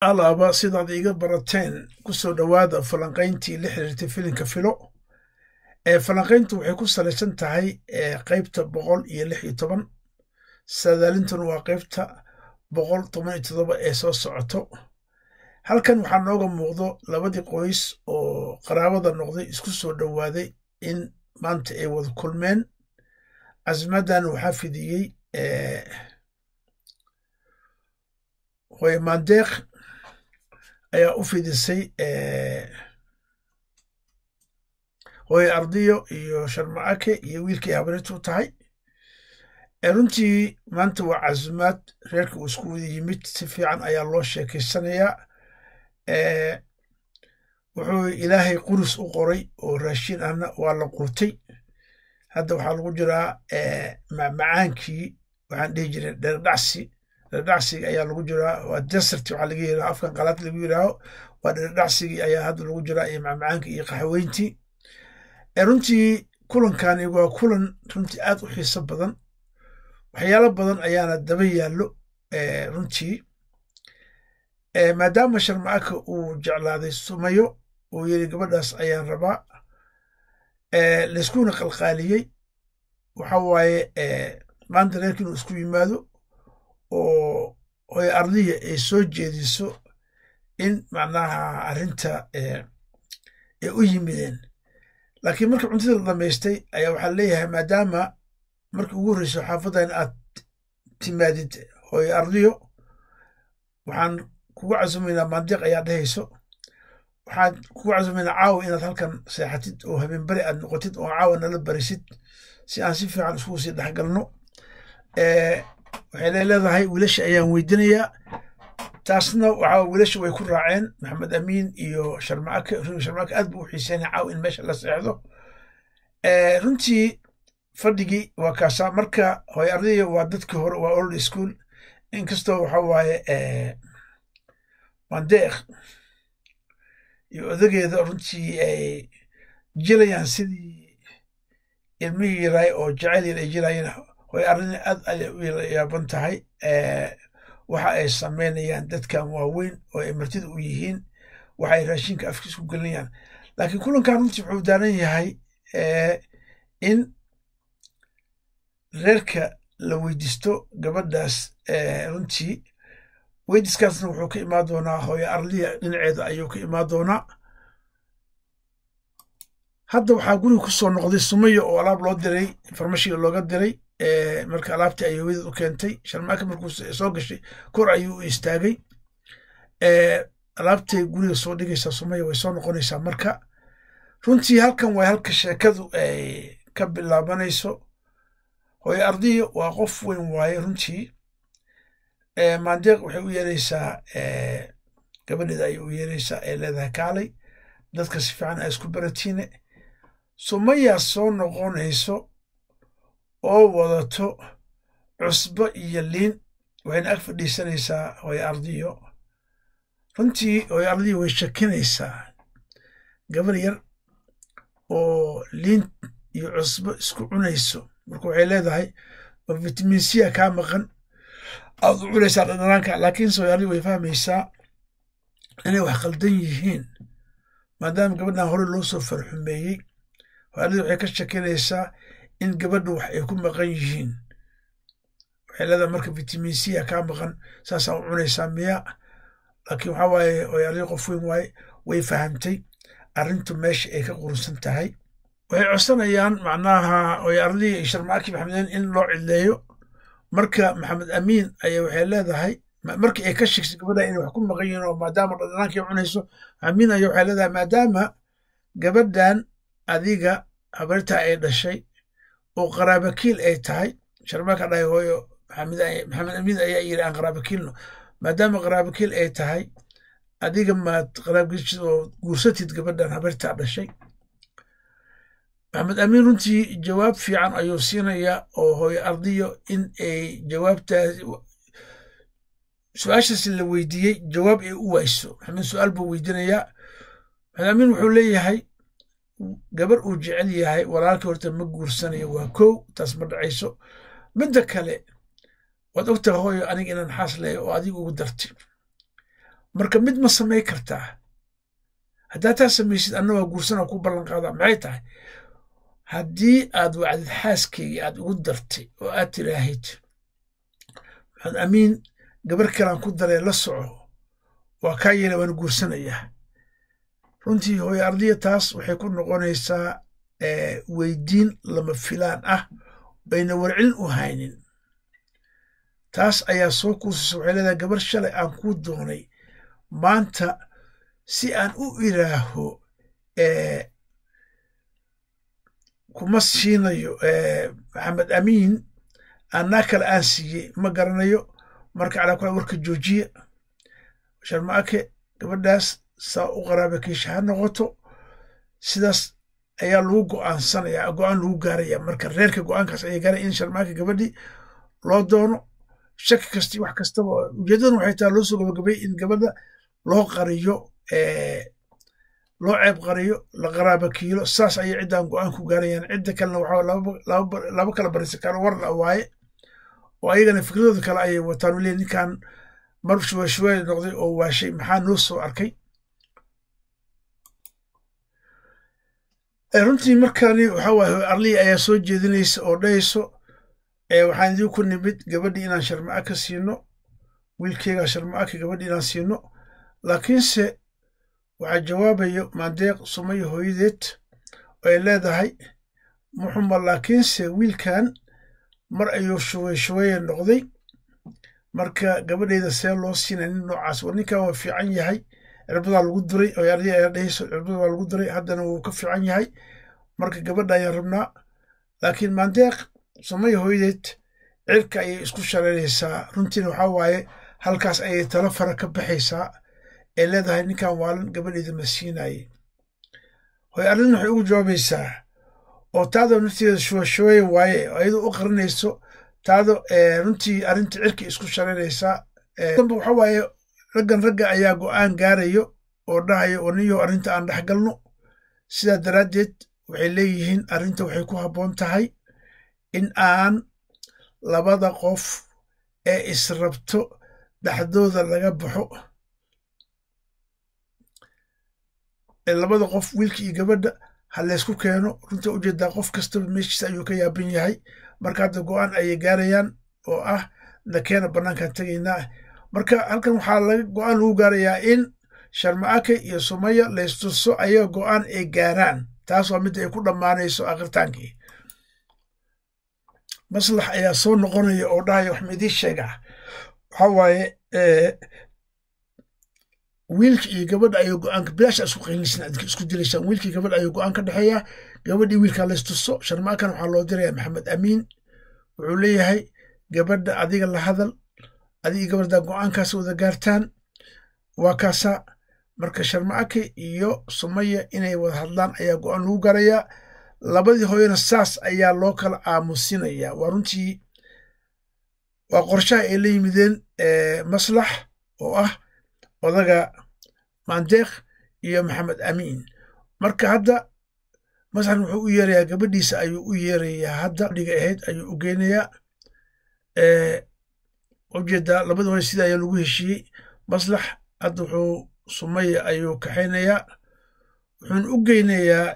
alaaba sidaad iga barateen ku soo dhowaada falanqayntii la xiriirtay filinka filo falanqayntu waxay ku salaysan tahay qaybta boqol iyo lix iyo toban saadaalintan waa qaybta boqol toban iyo todoba ee soo socoto halkan waxaa nooga muuqdo labadii qoys oo qaraabada noqday isku soo dhowaaday in maanta ay wada kulmeen casmadan waxaa fidiyey hoye ayaa u fidisay eh, hooye ardiyo iyo sharmacake iyo wiilkii habaritu tahay eh, runtii maanta waa casumaad reerka uu isku wada yimid si fiican ayaa loo sheekaysanayaa eh, wuxuu ilaahay qurus u qoray oo raashin ahna waa la qurtay hadda waxaa lagu jiraa macmacaankii waxaan dhihi jiray dheerdhacsi dhadhacsiga ayaa lagu jiraa waa jasrt waxaa laga yirah afkan qalaad lagu yiraaho waa dhadhacsigii ayaa hadda lagu jiraa iyo macmacaanki iyo qaxweyntii runtii kulankani waa kulan runtii aad u xiiso badan waxyaalo badan ayaana daba yaallo runtii maadaama sharmaaka uu jeclaaday sumayo uu yiri gabadhaas ayaan rabaa layskuna qalqaaliyey waxa waaye maanta reerkiinu isku yimaado oo oy ardayga ay soo jeediso in macnaha arinta eh, ay u yimideen laakiin markii cuntada la dhammaystay ayaa waxaa leeyahay maadaama markii ugu horreyso xaafadan aad timaadid hooyo ardiyo waxaan kugu casumaynaa maandiiq ayaad dhehayso waxaan kugu casumaynaa caawa inaad halkan seexatid oo habeenbari aad noqotid oo caawa nala barisid si aan si fiican iskugu sii dhexgalno eh, waxayna leedahay wiilasha ayaan weydinayaa taasna waxaa wiilasha way ku raaceen maxamed amiin iyo sharmacake rg sharmacake aad buu u xiiseynay caaw in meesha la seexdo eh, runtii fadhigii waa kaasaa marka hooy ardayda waa dadkii hore waa old school inkastoo waxa waaye eh, wandeeq iyo odageeda runtii ay eh, jilayaan sidii ilmihii yaraay oo jaceyl yar ay jirayeen way arrin aad ayay u yaaban tahay eh, waxa ay samaynayaan dadkan waaweyn oo ay martida u yihiin waxay raashinka afkiis ku gelinayaan laakiin kulankan runtii wuxuu daaran yahay eh, in reerka la weydisto gabadhaas eh, runtii weydiskaasna wuxuu ka imaan doonaa hooyo arliya dhinaceeda ayuu ka imaan doonaa hadda waxaa guriga kusoo noqday sumayo oo alaab loo diray information looga diray marka alaabtii ay hooyadad u keentay sharmaaka markuu soo gashay kor ayuu istaagay alaabtay guriga soo dhigaysaa sumaya way soo noqonaysaa marka runtii halkan waa halka sheekadu ay ka bilaabanayso hooye ardiya waa qof weyn waaye runtii maandeeq waxay u yeeraysaa gabadheeda ayay u yeeraysaa ee leedahay kaalay dadka si fiican a isku baratiine sumaya soo noqonayso oo wadato cusbo iyo liin wayna ag fadhiisanaysaa hooyo ardiyo runtii hooyo ardiyo way shakinaysaa gabar yar oo liin iyo cusbo isku cunayso marka waxay leedahay ma vitamin cia kaa maqan aad u cunaysaa dhadhanaanka laakiinse hooyo ardiyo way fahmaysaa inay wax qaldan yihiin maadaama gabadhan hore loo soo farxumeeyey hooyo ardiyo waxay ka shakinaysaa in gabadhu wax ay ku maqan yihiin waxay leedahay marka vitamin c a kaa maqan saasaa u cunaysaa miya laakiin waxaa waaye oyaalihi qof weyn waaye way fahamtay arrintu meesha ay ka qurunsan tahay waxay codsanayaan macnaha oyaarlihii sharmacaki maxamudeen in loo cidleeyo marka maxamed amiin ayaa waxay leedahay markii ay ka sheegtay gabadha inay wax ku maqan yihiin oo maadaama dhadhanaankii cunayso amiin ayaa waxay leedahay maadaama gabadhan adiga habartaa ay dhashay oo qaraabakiil ay tahay sharmaka dhahay hooyo maxamed amiin ayaa yiri aan qaraabakiilno maadaama qaraabakiil ay tahay adiga maad qaraabkiilshid guursatid gabadhan habartaa dhashay maxamed amiin runtii jawaab fiican ayuu siinaya oo hooyo ardiyo in ay jawaabtaas su-aashaas la weydiiyey jawaab ay u wayso maxamed su-aal buu weydinayaa maxamed amiin wuxuu leeyahay gabar uu jecel yahay walaalka horta ma guursanayo waa kow taas ma dhacayso midda kale waad ogta hooyo aniga inaan xaas xaasleeyo oo adig ugu darti marka mid ma samayn kartaa haddaad taa samaysid anna waa guursanaa ku ballanqaada maxay tahay haddii aad wacdid xaaskeyga aad ugu dartay oo aad tiraahid maxamed amiin gabar kalaan ku daree la soco waa kaa yeela waan guursanayaa runtii hooyo ardiya taas waxay ku noqonaysaa eh, weydiin lama filaan ah bayna warcin u haynin taas ayaa soo kuusaysa waxay leedahay gabar shalay aan kuu doonay maanta si aan u iraaho eh, kuma siinayo eh, maxamed amiin annaa kale aan siiyey ma garanayo marka calaa kula warka joojiya sharmaake gabadhaas saa u qaraaba ha noqoto sidaas ayaa lagu go'aansanaya go'aan lagu gaaraya marka reerka go'aankaas ayay gaaraya in sharmaaka gabadhi loo doono shaki kasti wax kastaba ujeedadan waxay taha loo soo gabagabay in gabadha loo qariyo loo ceeb qariyo la qaraabakiilo saas ayay ciddan go'aan ku gaarayaan cidda kalena waxaa laba kala barisa karo warla waaye oo ayagana fikradooda kale ayay wataan waliya ninkan mar shuweeshuwee noqday oo waashay maxaa noo soo arkay Eh, runtii markaani waxa waaye arliya ayaa soo jeedinaysa oo dhahayso eh, waxaan idinku nimid gabadhii inaan sharmaco ka siino wiilkeygaa sharmaco gabadhii inaan siino laakiinse waxaa jawaabayo maandeeq sumay hooyadeed oo ay leedahay muxuma laakiinse wiilkan mar ayuu shuwey shuweeye noqday marka gabadheyda see loo siina nin noocaas war ninkan waa fiican yahay cirbadaa lagu duray oyaarya ayaa dhehayso cirbada waa lagu diray haddana wuu ka fiican yahay marka gabadha ayaan rabnaa laakiin maandeeq samay hooydeed cirka ayay isku shareeraysaa runtiina waxaa waaye halkaas ayay talo fara ka baxaysaa ee leedahay ninkan waalan gabadheeda ma siinaye hooy arrin waxay ugu jawaabaysaa oo taadoo nafteeda shuwashaweye waaye iyadoo u qarinayso taado eh, runtii arrinta cirka isku shareeraysaa eh, waxaa waaye raggan ragga ayaa go'aan gaarayo oo dhahayo aniyo arrinta aan dhex galno sidaa daraaddeed waxay leeyihiin arrinta waxay ku habboon tahay in aan labada qof ee israbto dhexdooda laga baxo labada qof wiilka iyo gabadha ha laysku keeno runta ujeedaa qof kastaba meeshiisa ayuu ka yaaban yahay marka hadda go-aan ayay gaarayaan oo ah nakeena bannaankaan tegaynaa marka halkan waxaa laga go-aan lagu gaarayaa in sharmaake iyo sumaya laystuso ayaga go-aan ay gaaraan taas waa midda ay ku dhammaanayso akhritaankii maslax ayaa soo noqonaya oo dhahaya wax maidii sheegaa ah. waxaa waaye eh, wiilka iyo gabadha ayuu go-aanka bilaasha isku qiilisna isku dilaysaan wiilkii gabadha ayuu go-aan ka dhexeeyaa gabadhii wiilkaa laystuso sharmaakan waxaa loo diraya maxamed amiin wuxuu leeyahay gabadha adiga la hadal adigii gabardaan go-aankaas wada gaartaan waa kaasa marka sharmacake iyo sumaya inay wada hadlaan ayaa go-aan lagu garayaa labadii hooyana saas ayaa loo kala aamusinayaa waa runtii waa qorshaha ay la yimideen eh, maslax oo ah odaga mandeekh iyo maxamed amiin marka hadda maslaxn wuxuu u yeerayaa gabadhiisa ayuu u yeerayaa hadda dhiga ahayd ayuu u geynayaa eh, ujeedaa labada hore sida ayaa lagu heshiiyey maslax hadda wuxuu sumaya ayuu kaxaynayaa wuxuuna u geynayaa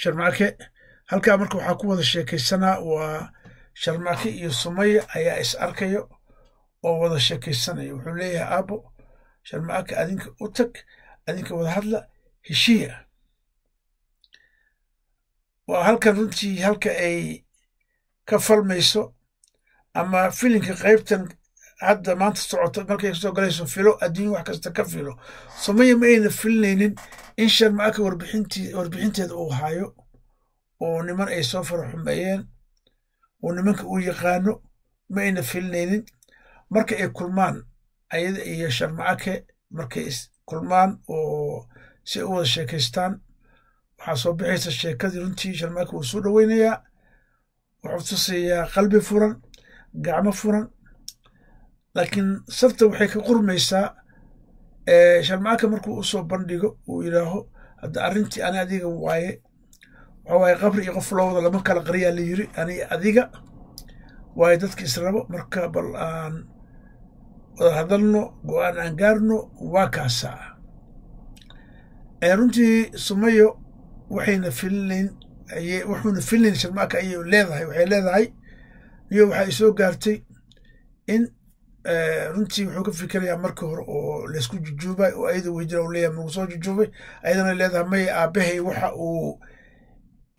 sharmaake halkaa marka waxaa ku wada sheekaysanaa waa sharmaake iyo sumaya ayaa is arkayo oo wada sheekaysanaya wuxuu leeyahay aabo sharmaake adinka u tag adinka wada hadla heshiiya waa halkan runtii halka ay ka falmayso ama filinka qaybtan hadda maanta socota markay kasoo galayso filo adduunya wax kasta ka filo somaliya ma ayna filinaynin in shan maaka warbixinteeda uu hayo oo niman ay soo fara oo nimanka uu yaqaano ma ayna filinaynin marka ay kulmaan ayada iyo sharmacake markay kulmaan oo si ay u wada sheekaystaan waxaa soo bixaysa sheekadii runtii sharmacake wuu soo dhoweynayaa wuxuu tusayaa qalbi furan gacmo furan laakiin sarta waxay ka qurmaysaa sharmaaka markuu u soo bandhigo uu yidhaaho hadda arrintii ani adiga waaye waxaa waaye qabri iyo qof lowda lama kala qariyaa la yiri ani adiga waayo dadka israbo marka bal aan wada hadalno go-aan aan gaarno waa kaasaa runtii sumayo waxayna filinayn wuxuuna filinayn sharmaaka ayay leedahay waxay leedahay iyo waxay soo gaartay in eh, runtii wuxuu ka fikerayaa markii hore oo laysku jujuubay oo ayada weyjira leeyahay magu soo jujuubay ayadana leedahay maya aabbahay waxa uu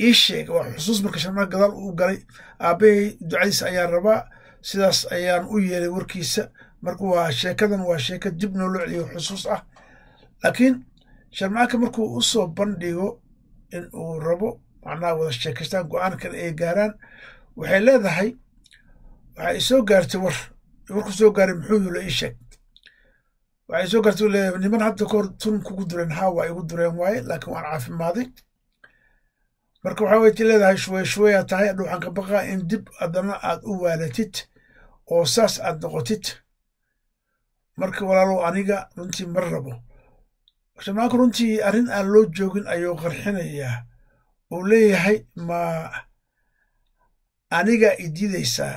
ii sheegay waa xusuus marka shamar gadaal uu galay aabbahay ducadiisa ayaan rabaa sidaas ayaan u yeelay warkiisa marka waa sheekadan waa sheeka dib noo loo xusuus ah laakiin sharmaaka markuu usoo bandhigo in uu rabo macnaha wada sheekaystaan go-aan ay gaaraan waxay leedahay waxaa isoo gaartay war war ku soo gaaray muxuu yula ii sheeg waxaa isoo gaartay le niman hadda kahor tun kugu dureen haa waa igu dureen waaye laakiin waan caafimaaday marka waxaa wayta leedahay shuwey shuweyaa tahay adha waxaan baqaa in dib haddana aad u waalatid oo saas aad noqotid marka walaalow aniga runtii mar rabo shamaanku runtii arrin aan loo joogin ayuu qarxinayaa uu leeyahay ma aniga ididaysaa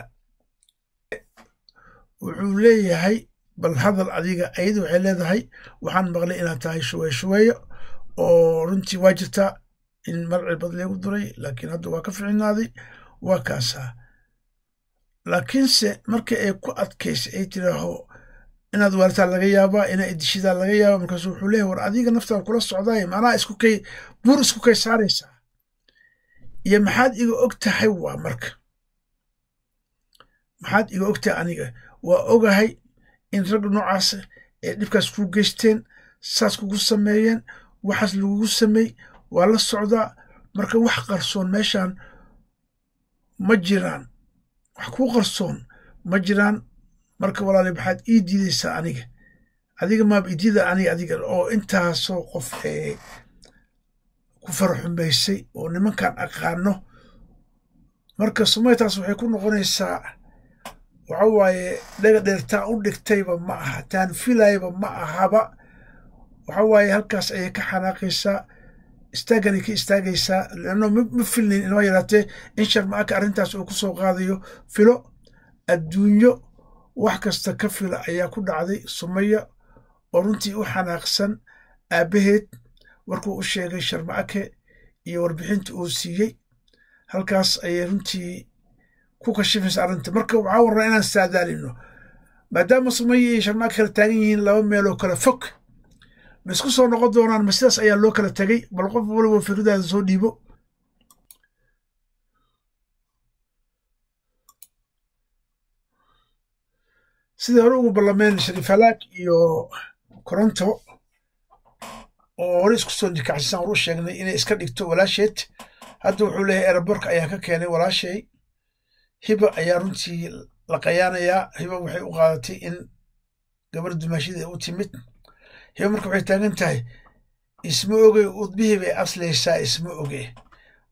wuxuu leeyahay bal hadal adiga ayada waxay leedahay waxaan maqlay inaad tahay shuweeyo-shuweeyo oo runtii waa jirtaa in marci bad leegu duray laakiin hadda waa ka ficinaaday waa kaasaa laakiinse marka ay ku adkaysa ay tiraaho inaad waartaa laga yaabaa inaa idishidaa laga yaaba markaas wuxuu leeyahy war adiga naftaa kula socdaay maanaa iskukay buur isku kay saaraysaa iyo maxaad iga og tahay waa marka maxaad iga og tahay aniga waa ogahay in rag noocaas ee dhibkaas ku geysteen saas kugu sameeyeen waxaas lagugu sameey waa la socdaa marka wax qarsoon meeshaan ma jiraan wax kuu qarsoon ma jiraan marka walaali maxaad ii diidaysaa aniga adiga maab idiida aniga adiga oo intaasoo qof ee ku farxumaysay oo nimankan aqaano marka sumaytaas waxay ku noqonaysaa waxa waaye dhaga dheertaa u dhigtayba ma aha taan filayba ma ahaba waxa waaye halkaas ayay ka xanaaqaysaa istaaganay ka istaagaysaa lanno ma filnayn inoo yaraatee in sharmaaka arrintaas uu ku soo qaadayo filo adduunyo wax kasta ka fila ayaa ku dhacday sumaya oo runtii u xanaaqsan aabbaheed warkuu u sheegay sharmaake iyo warbixinta uu siiyey halkaas ayay runtii ku kashifays arrinta marka waxaa warraa inaan saadaalino maadaama sumayiyo sharmaa kala taagan yihiin laba meeloo kale fog ma isku soo noqon doonaan ma sidaas ayaa loo kala tegay bal qof waliba fikradaada soo dhiibo sida hore ugu ballameen shariif halaag iyo koronto oo hore isku soo jikacsisan war u sheegnay inay iska dhigto walaasheed hadda wuxuu leeyahay eraborka ayaa ka keenay walaashay hiba ayaa runtii la qayaanayaa hiba waxay u qaadatay in gabar dumaashida u timid hiba marka waxay taagan tahay isma oge udbihii bay aslaysaa isma oge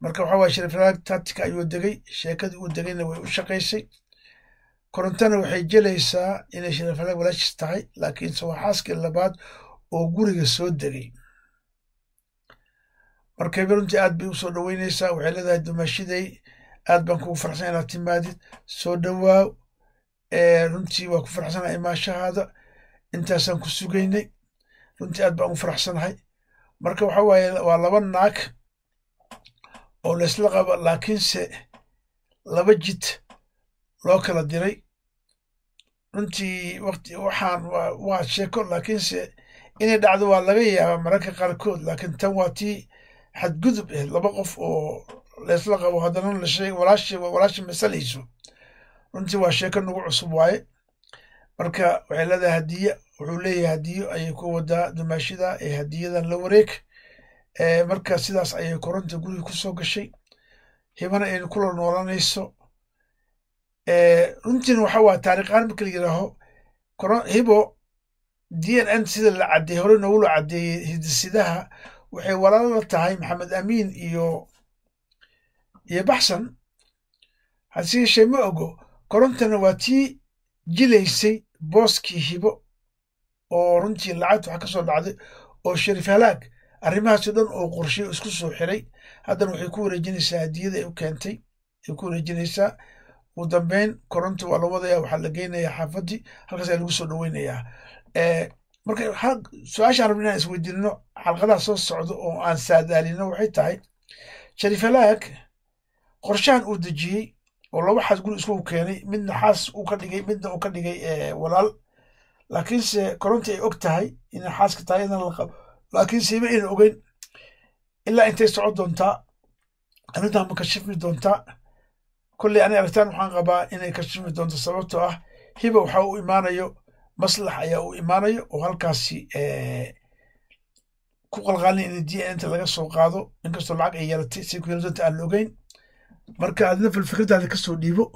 marka waxa waye shariifraag tatika ayuu degay sheekadii uu degayna way u shaqaysay korontana waxay jelaysaa inay shariifraag walaashis tahay laakiinse waa xaaskii labaad oo guriga soo degay marka hiba runtii aad bay usoo dhaweynaysaa waxay leedahay dumaashiday aad baan kugu faraxsan inaad timaadid soo dhowaaw runtii waa ku faraxsanahay imaashahaada intaasaan ku sugaynay runtii aad baan ugu faraxsanahay marka waxa waaye waa laba naag oo laysla qaba laakiinse laba jid loo kala diray runtii wati waxaan waa sheeko laakiinse inay dhacdo waa laga yaaba mararka qaarkood laakiin tan waa tii xadgudub ah laba qof oo laysla qabo haddana walaashi masalayso runtii waa sheeko nagu cusub waaye marka waxay leedahay hadiye wuxuu leeyahay hadiyo ayay ku wadaa dumaashida ee hadiyadan la wareeg marka sidaas ayay koronta guriga kusoo gashay hibana aynu kula noolanayso runtiina waxa waa taariikhaan marka la yidhaaho hibo d n n sida la caddeey hore noogula caddeeyey hidisidaha waxay walaalo tahay maxamed amiin iyo iyo baxsan hase yeeshee ma ogo korontana waa tii jilaysay booskii hibo oo runtii lacagta wax ka dhacday oo shariif halaag arrimahaasoo dhan oo qorshay isku soo xiray haddana waxay ku wareejinaysaa hadiyada ay u keentay ay ku wareejinaysaa ugu dambeyn koronta waa la wadaya waxaa la geynayaa xaafadii halkaasaa lagu soo dhaweynayaa marka su-aashaan rabna inaan isweydiinno xalqadaha soo socda oo aan saadaalino waxay tahay shariif halaag qorshahan uu dejiyey oo laba xaas guri isku keenay midna xaas uu ka dhigay midna uu ka dhigay eh, walaal laakiinse korontii ay og tahay ina xaaska tahay inaan laqabo laakiin siima aynan ogeyn ilaa intay soco doontaa arrintan ma kashifmi doontaa kolley anay aragtaan waxaan qabaa inay kashifmi doonto sababtoo ah hiba waxaa u imaanayo maslax ayaa u imaanayo oo halkaasi eh, ku qalqaalin in dnta laga soo qaado inkastoo lacag ay yeelatay say ku heli doonta aan la ogeyn marka adina falfikradaada kasoo dhiibo